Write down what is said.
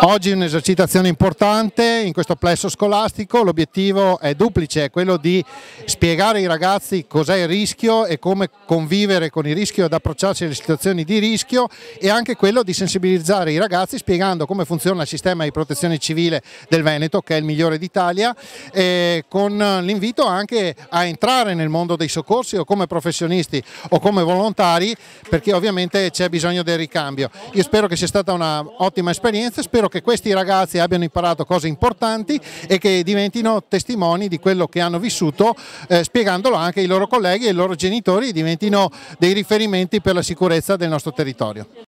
Oggi un'esercitazione importante in questo plesso scolastico, l'obiettivo è duplice, è quello di spiegare ai ragazzi cos'è il rischio e come convivere con il rischio ad approcciarsi alle situazioni di rischio e anche quello di sensibilizzare i ragazzi spiegando come funziona il sistema di protezione civile del Veneto che è il migliore d'Italia con l'invito anche a entrare nel mondo dei soccorsi o come professionisti o come volontari perché ovviamente c'è bisogno del ricambio. Io spero che sia stata una ottima esperienza, spero che questi ragazzi abbiano imparato cose importanti e che diventino testimoni di quello che hanno vissuto, eh, spiegandolo anche ai loro colleghi e ai loro genitori, diventino dei riferimenti per la sicurezza del nostro territorio.